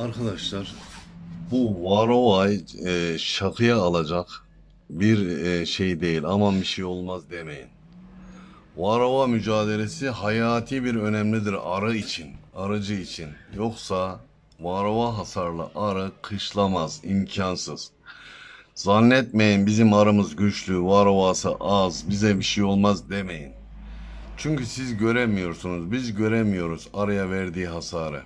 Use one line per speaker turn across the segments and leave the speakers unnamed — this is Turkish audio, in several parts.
Arkadaşlar bu Varovay e, şakaya alacak bir e, şey değil. Aman bir şey olmaz demeyin. Varova mücadelesi hayati bir önemlidir arı için, arıcı için. Yoksa varova hasarlı arı kışlamaz, imkansız. Zannetmeyin bizim arımız güçlü, varovası az, bize bir şey olmaz demeyin. Çünkü siz göremiyorsunuz, biz göremiyoruz araya verdiği hasarı.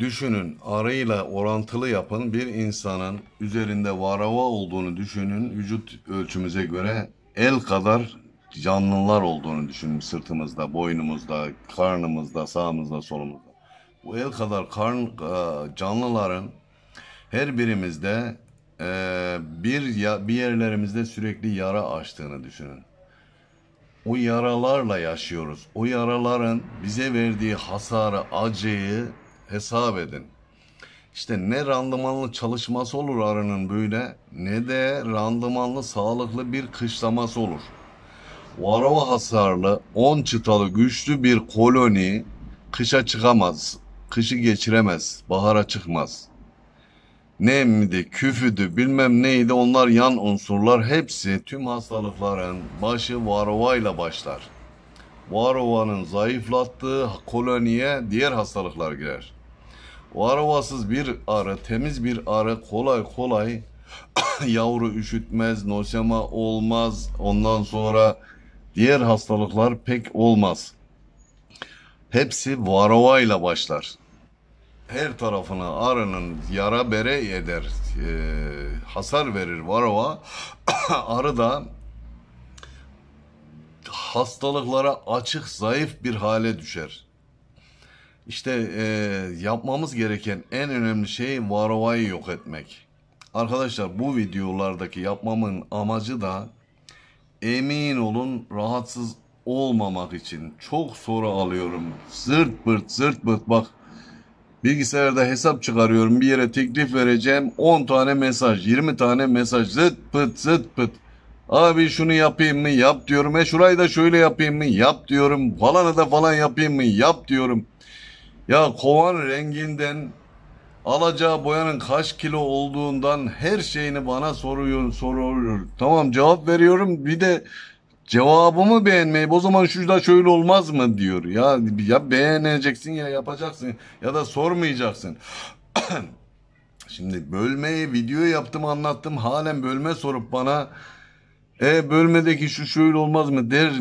Düşünün arıyla orantılı yapın bir insanın üzerinde varava olduğunu düşünün vücut ölçümüze göre el kadar canlılar olduğunu düşünün sırtımızda, boynumuzda, karnımızda, sağımızda, solumuzda. Bu el kadar karn, e, canlıların her birimizde e, bir bir yerlerimizde sürekli yara açtığını düşünün. O yaralarla yaşıyoruz. O yaraların bize verdiği hasarı, acıyı hesap edin. İşte ne randımanlı çalışması olur arının böyle ne de randımanlı sağlıklı bir kışlaması olur. Varova hasarlı 10 çıtalı güçlü bir koloni kışa çıkamaz. Kışı geçiremez, bahara çıkmaz. Nemdi, küfüdü, bilmem neydi onlar yan unsurlar hepsi tüm hastalıkların başı varova ile başlar. Varovanın zayıflattığı koloniye diğer hastalıklar girer. Varovasız bir arı, temiz bir arı kolay kolay yavru üşütmez, nosyama olmaz. Ondan sonra diğer hastalıklar pek olmaz. Hepsi varova ile başlar. Her tarafına arının yara bere eder, e, hasar verir varova. arı da hastalıklara açık, zayıf bir hale düşer. İşte e, yapmamız gereken en önemli şey varovayı yok etmek. Arkadaşlar bu videolardaki yapmamın amacı da emin olun rahatsız olmamak için çok soru alıyorum. Zırt pırt zırt pırt bak bilgisayarda hesap çıkarıyorum bir yere teklif vereceğim 10 tane mesaj 20 tane mesaj zırt pıt zırt pıt Abi şunu yapayım mı yap diyorum e şurayı da şöyle yapayım mı yap diyorum falanı da falan yapayım mı yap diyorum. Ya kovan renginden alacağı boyanın kaç kilo olduğundan her şeyini bana soruyor, soruyor. Tamam cevap veriyorum bir de cevabımı beğenmeyip o zaman şu da şöyle olmaz mı diyor. Ya, ya beğeneceksin ya yapacaksın ya da sormayacaksın. Şimdi bölmeyi video yaptım anlattım halen bölme sorup bana e bölmedeki şu şöyle olmaz mı der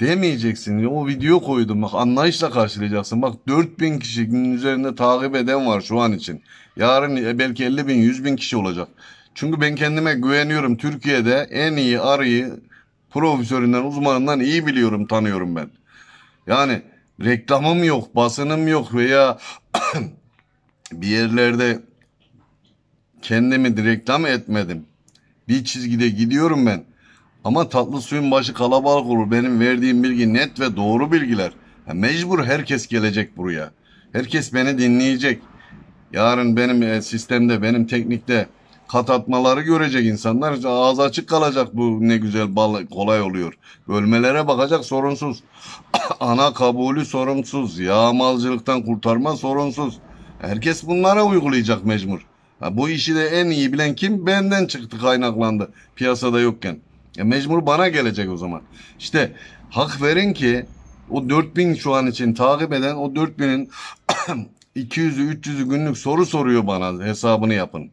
demeyeceksin. O video koydum bak anlayışla karşılayacaksın. Bak 4000 günün üzerinde takip eden var şu an için. Yarın e, belki 50 bin 100 bin kişi olacak. Çünkü ben kendime güveniyorum. Türkiye'de en iyi arıyı profesöründen uzmanından iyi biliyorum tanıyorum ben. Yani reklamım yok basınım yok veya bir yerlerde kendimi reklam etmedim. Bir çizgide gidiyorum ben. Ama tatlı suyun başı kalabalık olur. Benim verdiğim bilgi net ve doğru bilgiler. Ya mecbur herkes gelecek buraya. Herkes beni dinleyecek. Yarın benim e, sistemde, benim teknikte kat atmaları görecek insanlar. Ağız açık kalacak bu ne güzel bal kolay oluyor. Bölmelere bakacak sorunsuz. Ana kabulü sorunsuz. Yağmalcılıktan kurtarma sorunsuz. Herkes bunlara uygulayacak mecbur. Ha, bu işi de en iyi bilen kim? Benden çıktı kaynaklandı piyasada yokken. E mecbur bana gelecek o zaman. İşte hak verin ki o 4000 şu an için takip eden o 4000'in 200'ü 300'ü günlük soru soruyor bana hesabını yapın.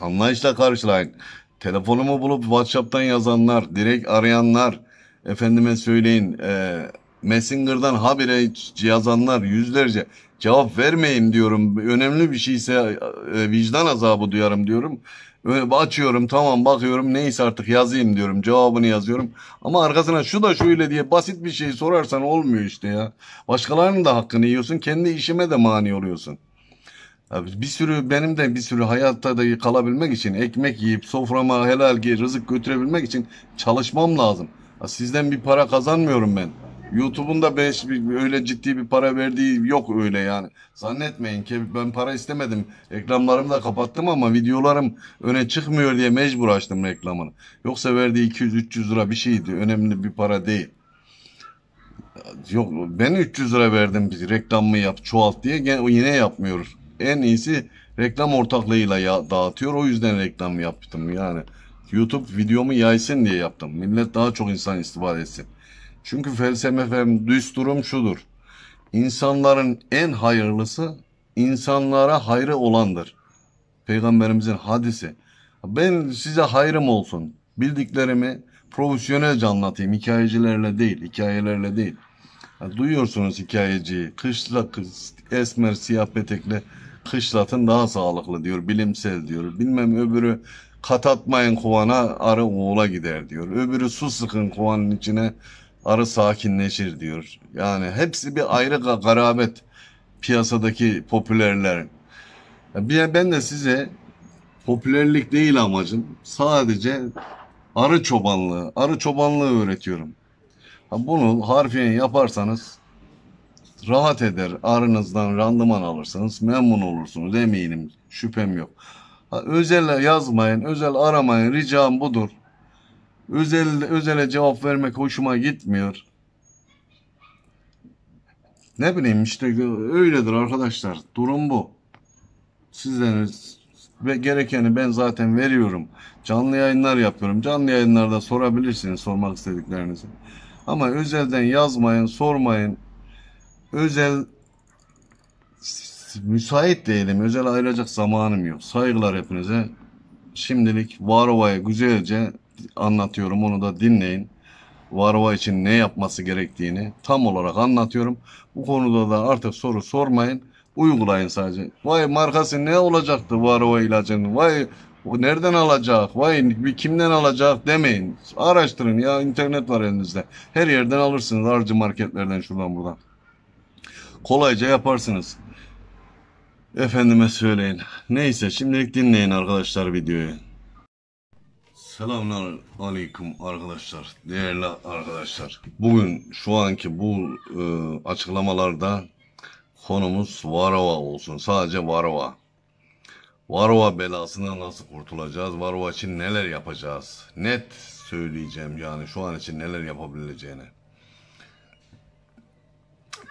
Anlayışla karşılayın. Telefonumu bulup WhatsApp'tan yazanlar, direkt arayanlar, efendime söyleyin e, Messenger'dan habire yazanlar yüzlerce cevap vermeyeyim diyorum. Önemli bir şeyse e, vicdan azabı duyarım diyorum. Böyle açıyorum tamam bakıyorum neyse artık yazayım diyorum cevabını yazıyorum. Ama arkasına şu da şöyle diye basit bir şey sorarsan olmuyor işte ya. Başkalarının da hakkını yiyorsun kendi işime de mani oluyorsun. Bir sürü benim de bir sürü hayatta da kalabilmek için ekmek yiyip soframa helal giy rızık götürebilmek için çalışmam lazım. Sizden bir para kazanmıyorum ben. YouTube'un da beş, öyle ciddi bir para verdiği yok öyle yani. Zannetmeyin ki ben para istemedim. Reklamlarımı da kapattım ama videolarım öne çıkmıyor diye mecbur açtım reklamını. Yoksa verdiği 200-300 lira bir şeydi. Önemli bir para değil. Yok ben 300 lira verdim bir reklamımı yap çoğalt diye yine yapmıyoruz. En iyisi reklam ortaklığıyla dağıtıyor. O yüzden reklam yaptım yani. YouTube videomu yaysın diye yaptım. Millet daha çok insan istifade etsin. Çünkü felsefem, düsturum şudur. İnsanların en hayırlısı insanlara hayrı olandır. Peygamberimizin hadisi. Ben size hayrım olsun. Bildiklerimi profesyonelce anlatayım. Hikayecilerle değil, hikayelerle değil. duyuyorsunuz hikayeciyi. Kışla, kız, esmer, siyah petekli kışlatın daha sağlıklı diyor. Bilimsel diyor. Bilmem öbürü katatmayın kovan'a arı oğula gider diyor. Öbürü su sıkın kovanın içine arı sakinleşir diyor. Yani hepsi bir ayrı garamet piyasadaki popülerler. Ben de size popülerlik değil amacım. Sadece arı çobanlığı, arı çobanlığı öğretiyorum. Bunu harfiyen yaparsanız rahat eder. Arınızdan randıman alırsanız Memnun olursunuz eminim. Şüphem yok. Özel yazmayın, özel aramayın. Ricam budur. Özel, özele cevap vermek hoşuma gitmiyor. Ne bileyim işte öyledir arkadaşlar. Durum bu. Sizden ve gerekeni ben zaten veriyorum. Canlı yayınlar yapıyorum. Canlı yayınlarda sorabilirsiniz sormak istediklerinizi. Ama özelden yazmayın, sormayın. Özel müsait değilim. Özel ayıracak zamanım yok. Saygılar hepinize. Şimdilik Varova'ya güzelce anlatıyorum. Onu da dinleyin. Varva için ne yapması gerektiğini tam olarak anlatıyorum. Bu konuda da artık soru sormayın. Uygulayın sadece. Vay markası ne olacaktı Varva ilacının? Vay nereden alacak? Vay bir kimden alacak demeyin. Araştırın ya internet var elinizde. Her yerden alırsınız. Aracı marketlerden şuradan buradan. Kolayca yaparsınız. Efendime söyleyin. Neyse şimdilik dinleyin arkadaşlar videoyu. Selamlar aleyküm arkadaşlar, değerli arkadaşlar. Bugün şu anki bu e, açıklamalarda konumuz Varova olsun. Sadece Varova. Varova belasından nasıl kurtulacağız? Varova için neler yapacağız? Net söyleyeceğim yani şu an için neler yapabileceğini.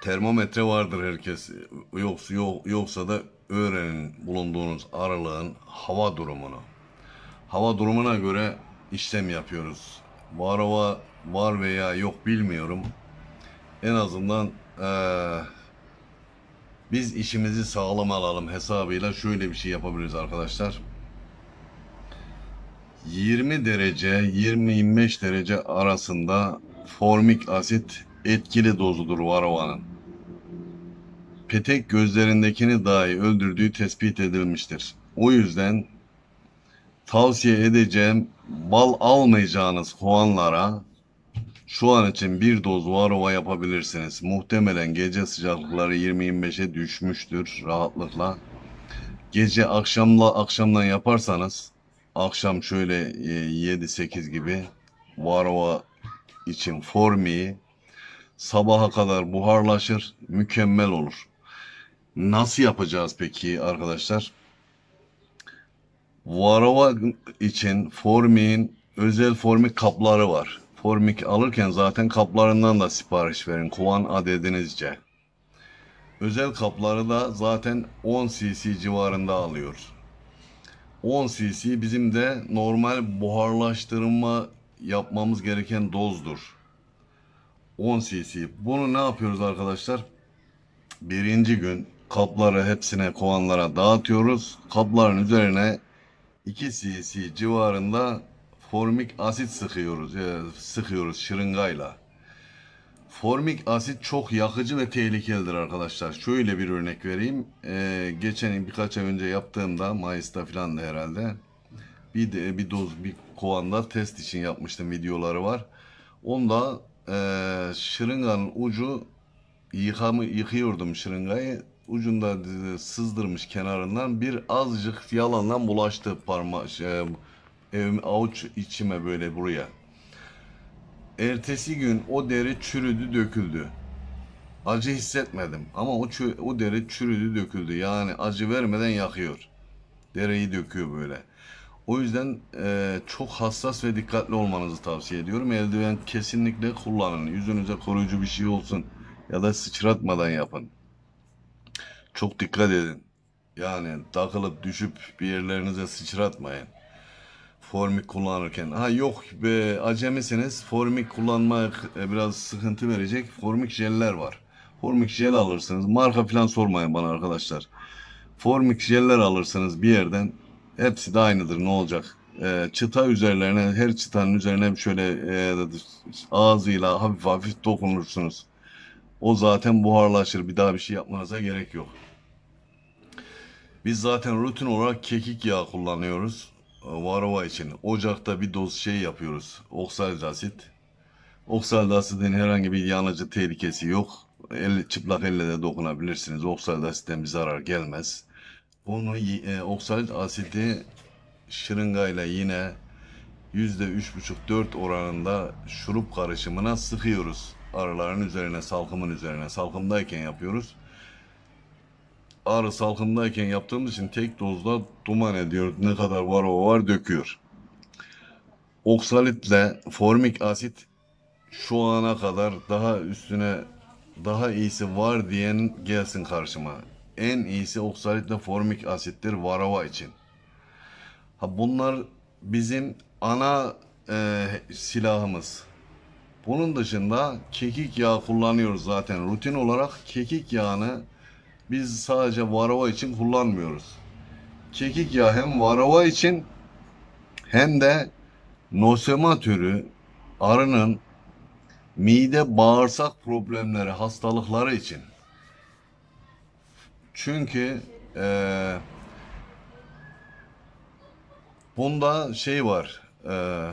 Termometre vardır herkes. Yoksa, yok, yoksa da öğrenin bulunduğunuz aralığın hava durumunu. Hava durumuna göre işlem yapıyoruz. Var hava var veya yok bilmiyorum. En azından ee, biz işimizi sağlam alalım hesabıyla şöyle bir şey yapabiliriz arkadaşlar. 20 derece 20-25 derece arasında formik asit etkili dozudur varovanın. Petek gözlerindekini dahi öldürdüğü tespit edilmiştir. O yüzden tavsiye edeceğim bal almayacağınız kovanlara şu an için bir doz varova yapabilirsiniz. Muhtemelen gece sıcaklıkları 20-25'e düşmüştür rahatlıkla. Gece akşamla akşamdan yaparsanız akşam şöyle 7-8 e, gibi varova için formiyi sabaha kadar buharlaşır, mükemmel olur. Nasıl yapacağız peki arkadaşlar? Varova için Formik'in özel formik kapları var. Formik alırken zaten kaplarından da sipariş verin. Kovan adedinizce. Özel kapları da zaten 10 cc civarında alıyoruz. 10 cc bizim de normal buharlaştırma yapmamız gereken dozdur. 10 cc. Bunu ne yapıyoruz arkadaşlar? Birinci gün kapları hepsine kovanlara dağıtıyoruz. Kapların üzerine 2 cc civarında formik asit sıkıyoruz, e, sıkıyoruz şırıngayla. Formik asit çok yakıcı ve tehlikelidir arkadaşlar. Şöyle bir örnek vereyim. Ee, geçen birkaç ay önce yaptığımda Mayıs'ta falan da herhalde bir, de, bir doz bir kovanda test için yapmıştım videoları var. Onda e, şırınganın ucu yıkamı, yıkıyordum şırıngayı ucunda sızdırmış kenarından bir azıcık yalanla bulaştı parma şey, evim avuç içime böyle buraya. Ertesi gün o deri çürüdü döküldü. Acı hissetmedim ama o, o deri çürüdü döküldü. Yani acı vermeden yakıyor. Dereyi döküyor böyle. O yüzden e, çok hassas ve dikkatli olmanızı tavsiye ediyorum. Eldiven kesinlikle kullanın. Yüzünüze koruyucu bir şey olsun ya da sıçratmadan yapın. Çok dikkat edin. Yani takılıp düşüp bir yerlerinize sıçratmayın. Formik kullanırken. Ha yok be acemisiniz. Formik kullanmak e, biraz sıkıntı verecek. Formik jeller var. Formik jel alırsınız. Marka falan sormayın bana arkadaşlar. Formik jeller alırsınız bir yerden. Hepsi de aynıdır ne olacak. E, çıta üzerlerine her çıtanın üzerine şöyle e, ağzıyla hafif hafif dokunursunuz. O zaten buharlaşır. Bir daha bir şey yapmanıza gerek yok. Biz zaten rutin olarak kekik yağı kullanıyoruz. E, varova için. Ocakta bir doz şey yapıyoruz. Oksalic asit. Oksalic asitin herhangi bir yanıcı tehlikesi yok. El, çıplak elle de dokunabilirsiniz. Oksalic asitten bir zarar gelmez. Onu e, oksalic asidi şırıngayla yine %3,5-4 oranında şurup karışımına sıkıyoruz. Arıların üzerine, salkımın üzerine, salkımdayken yapıyoruz. Arı salkımdayken yaptığımız için tek dozda duman ediyor. Ne kadar var o var döküyor. Oksalitle formik asit şu ana kadar daha üstüne daha iyisi var diyen gelsin karşıma. En iyisi oksalitle formik asittir varava için. Ha bunlar bizim ana e, silahımız. Bunun dışında kekik yağı kullanıyoruz zaten. Rutin olarak kekik yağını biz sadece varava için kullanmıyoruz. Kekik yağı hem varava için hem de nosema türü arının mide bağırsak problemleri hastalıkları için. Çünkü e, bunda şey var. Eee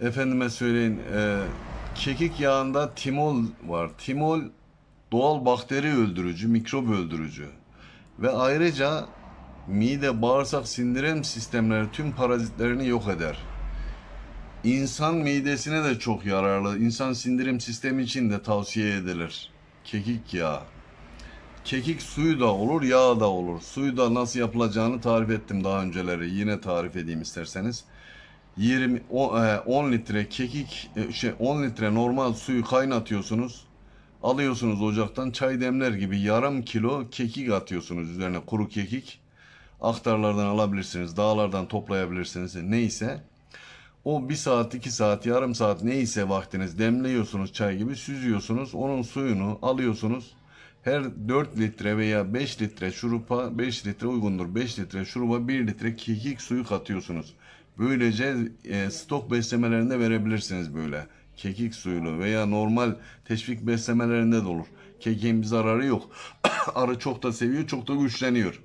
efendime söyleyin e, kekik yağında timol var. Timol doğal bakteri öldürücü, mikrop öldürücü. Ve ayrıca mide, bağırsak, sindirim sistemleri tüm parazitlerini yok eder. İnsan midesine de çok yararlı. İnsan sindirim sistemi için de tavsiye edilir. Kekik yağı. Kekik suyu da olur, yağı da olur. Suyu da nasıl yapılacağını tarif ettim daha önceleri. Yine tarif edeyim isterseniz. 20 10 e, litre kekik e, şey 10 litre normal suyu kaynatıyorsunuz. Alıyorsunuz ocaktan çay demler gibi yarım kilo kekik atıyorsunuz üzerine kuru kekik. Aktarlardan alabilirsiniz, dağlardan toplayabilirsiniz neyse. O bir saat, iki saat, yarım saat neyse vaktiniz demliyorsunuz çay gibi süzüyorsunuz. Onun suyunu alıyorsunuz. Her 4 litre veya 5 litre şurupa 5 litre uygundur. 5 litre şuruba 1 litre kekik suyu katıyorsunuz. Böylece e, stok beslemelerinde verebilirsiniz böyle. Kekik suyunu veya normal teşvik beslemelerinde de olur. Kekiğin bir zararı yok. Arı çok da seviyor, çok da güçleniyor.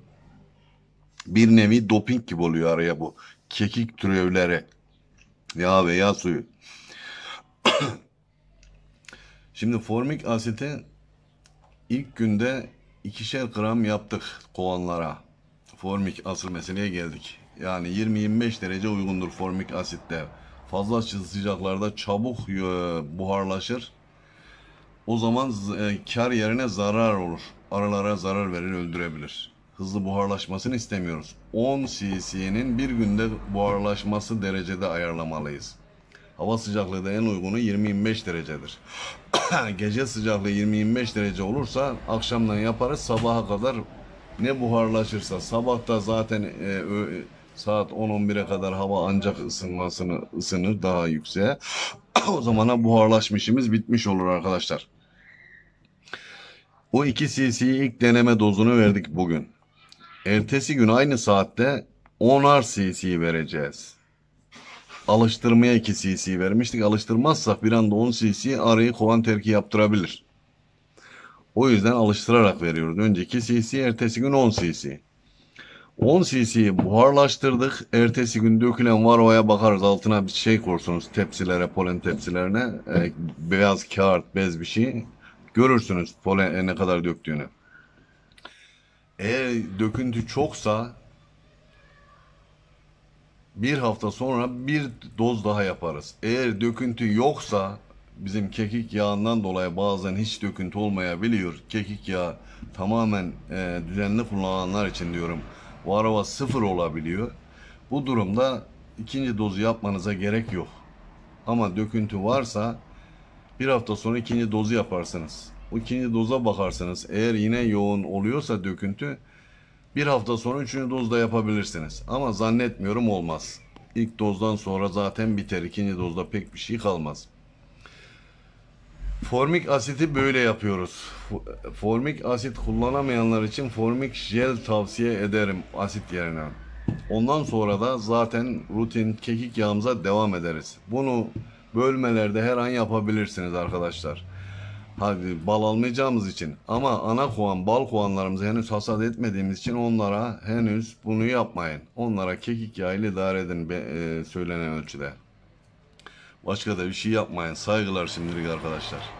Bir nevi doping gibi oluyor araya bu. Kekik türevleri. Yağ veya suyu. Şimdi formik asite ilk günde ikişer gram yaptık kovanlara. Formik asıl meseleye geldik. Yani 20-25 derece uygundur formik asitte. Fazla sıcaklarda çabuk e, buharlaşır. O zaman e, kar yerine zarar olur. Aralara zarar verir, öldürebilir. Hızlı buharlaşmasını istemiyoruz. 10 cc'nin bir günde buharlaşması derecede ayarlamalıyız. Hava sıcaklığı da en uygunu 20-25 derecedir. Gece sıcaklığı 20-25 derece olursa akşamdan yaparız sabaha kadar ne buharlaşırsa sabah da zaten e, Saat 10-11'e kadar hava ancak ısınmasını ısınır daha yükseğe. o zamana buharlaşmışımız bitmiş olur arkadaşlar. O 2 cc'yi ilk deneme dozunu verdik bugün. Ertesi gün aynı saatte 10'ar cc vereceğiz. Alıştırmaya 2 cc vermiştik. Alıştırmazsak bir anda 10 cc arayı kovan terki yaptırabilir. O yüzden alıştırarak veriyoruz. Önce Önceki cc ertesi gün 10 cc. 10 cc'yi buharlaştırdık. Ertesi gün dökülen varoya bakarız. Altına bir şey korsunuz tepsilere, polen tepsilerine. E, beyaz kağıt, bez bir şey. Görürsünüz polen e, ne kadar döktüğünü. Eğer döküntü çoksa bir hafta sonra bir doz daha yaparız. Eğer döküntü yoksa bizim kekik yağından dolayı bazen hiç döküntü olmayabiliyor. Kekik yağı tamamen e, düzenli kullananlar için diyorum. Bu araba sıfır olabiliyor. Bu durumda ikinci dozu yapmanıza gerek yok. Ama döküntü varsa bir hafta sonra ikinci dozu yaparsınız. O ikinci doza bakarsınız. Eğer yine yoğun oluyorsa döküntü bir hafta sonra üçüncü dozda yapabilirsiniz. Ama zannetmiyorum olmaz. İlk dozdan sonra zaten biter. İkinci dozda pek bir şey kalmaz. Formik asiti böyle yapıyoruz. Formik asit kullanamayanlar için formik jel tavsiye ederim asit yerine. Ondan sonra da zaten rutin kekik yağımıza devam ederiz. Bunu bölmelerde her an yapabilirsiniz arkadaşlar. Hadi bal almayacağımız için ama ana koğan, bal koğanlarımızı henüz hasat etmediğimiz için onlara henüz bunu yapmayın. Onlara kekik yağı ile idare edin be, e, söylenen ölçüde. Başka da bir şey yapmayın. Saygılar şimdilik arkadaşlar.